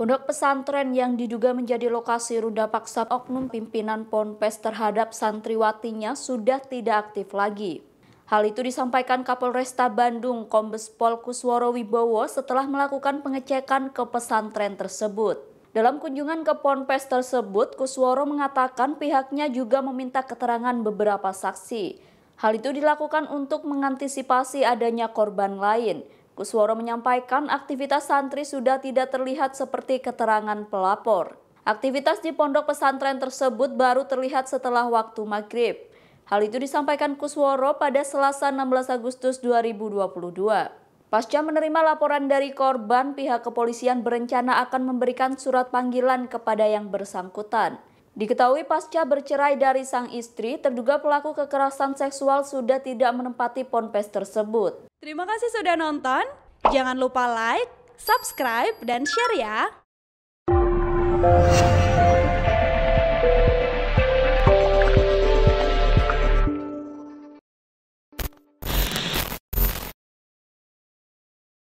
Pondok pesantren yang diduga menjadi lokasi ruda paksa oknum pimpinan Ponpes terhadap santriwatinya sudah tidak aktif lagi. Hal itu disampaikan Kapolresta Bandung Kombes Pol Kusworo Wibowo setelah melakukan pengecekan ke pesantren tersebut. Dalam kunjungan ke Ponpes tersebut, Kusworo mengatakan pihaknya juga meminta keterangan beberapa saksi. Hal itu dilakukan untuk mengantisipasi adanya korban lain. Kusworo menyampaikan aktivitas santri sudah tidak terlihat seperti keterangan pelapor. Aktivitas di pondok pesantren tersebut baru terlihat setelah waktu maghrib. Hal itu disampaikan Kusworo pada Selasa 16 Agustus 2022. Pasca menerima laporan dari korban, pihak kepolisian berencana akan memberikan surat panggilan kepada yang bersangkutan. Diketahui pasca bercerai dari sang istri, terduga pelaku kekerasan seksual sudah tidak menempati ponpes tersebut. Terima kasih sudah nonton. Jangan lupa like, subscribe, dan share ya.